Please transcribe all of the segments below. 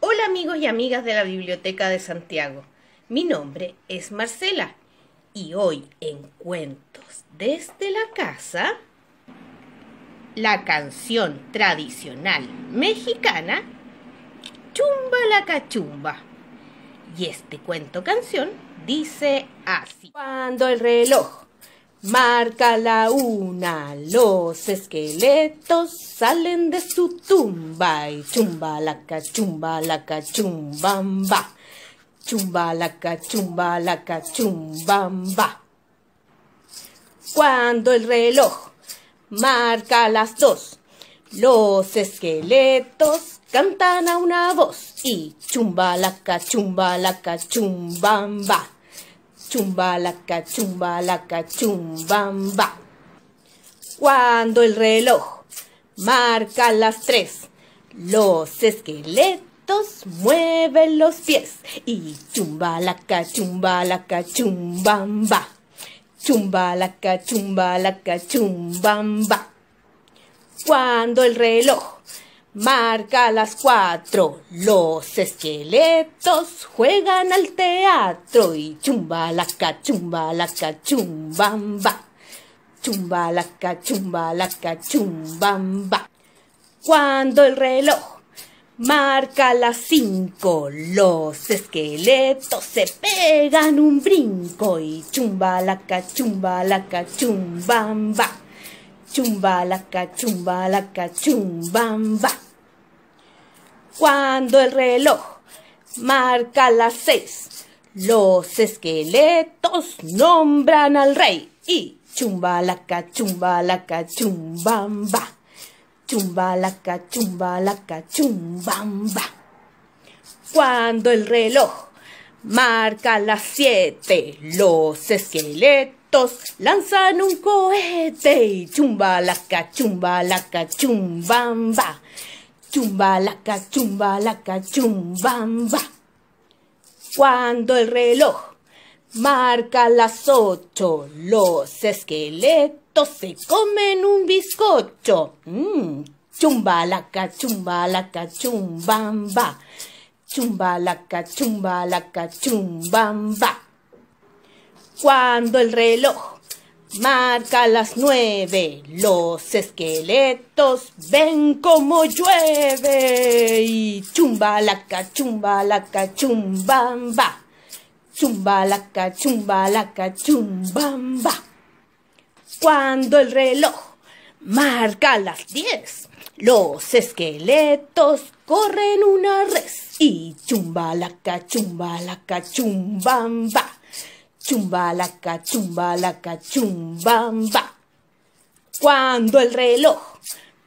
Hola amigos y amigas de la Biblioteca de Santiago. Mi nombre es Marcela y hoy en Cuentos desde la casa, la canción tradicional mexicana Chumba la cachumba. Y este cuento canción dice así. Cuando el reloj Marca la una, los esqueletos salen de su tumba y chumba la cachumba la cachumbamba. Chumba la cachumba la cachumbamba. Cuando el reloj marca las dos, los esqueletos cantan a una voz y chumba la cachumba la cachumbamba. Chumba la cachumba la chumbamba. Cuando el reloj marca las tres, los esqueletos mueven los pies y chumba la chumbalaca, chumba chumbamba. chumba la chumbamba. Cuando el reloj Marca las cuatro, los esqueletos juegan al teatro y chumba la cachumba la cachumbamba. Chumba la cachumba la cachumbamba. Cuando el reloj marca las cinco, los esqueletos se pegan un brinco y chumba la cachumba la cachumbamba. Chumba la cachumba la chumbamba. Cuando el reloj marca las seis, los esqueletos nombran al rey y chumba la la Chumba chumba la cachumba la cachumbamba. Cuando el reloj marca las siete, los esqueletos lanzan un cohete y chumba la cachumba la cachumbamba chumba la cachumba la cachumbamba cuando el reloj marca las ocho los esqueletos se comen un bizcocho mm. chumba la cachumba la cachumbamba chumba la cachumba la cachumbamba cuando el reloj marca las nueve, los esqueletos ven como llueve. Y chumba la cachumba la cachumbamba. Chumba la cachumba la cachumbamba. Cuando el reloj marca las diez, los esqueletos corren una res. Y chumba la cachumba la cachumbamba. Chumba la cachumba la chumbamba. Cuando el reloj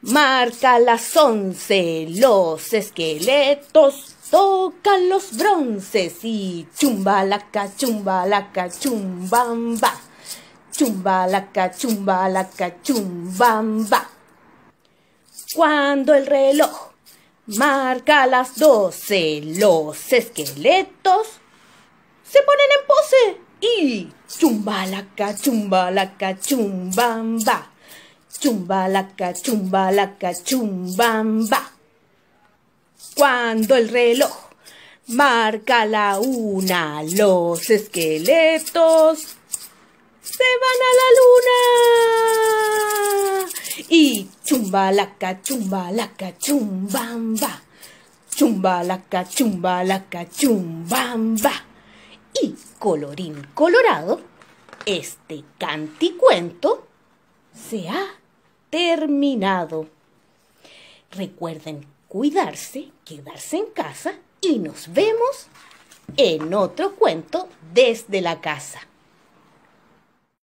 marca las once, los esqueletos tocan los bronces y chumba la la cachumbamba. chumba la chumba la cachumbamba. Cuando el reloj marca las doce, los esqueletos se ponen en pose y Chumba la la Chumba la chumbamba. la la cachumbamba. Cuando el reloj marca la una, los esqueletos se van a la luna. Y chumba la la Chumba la chumbamba. la la chumbamba. Y colorín colorado, este canticuento se ha terminado. Recuerden cuidarse, quedarse en casa y nos vemos en otro cuento desde la casa.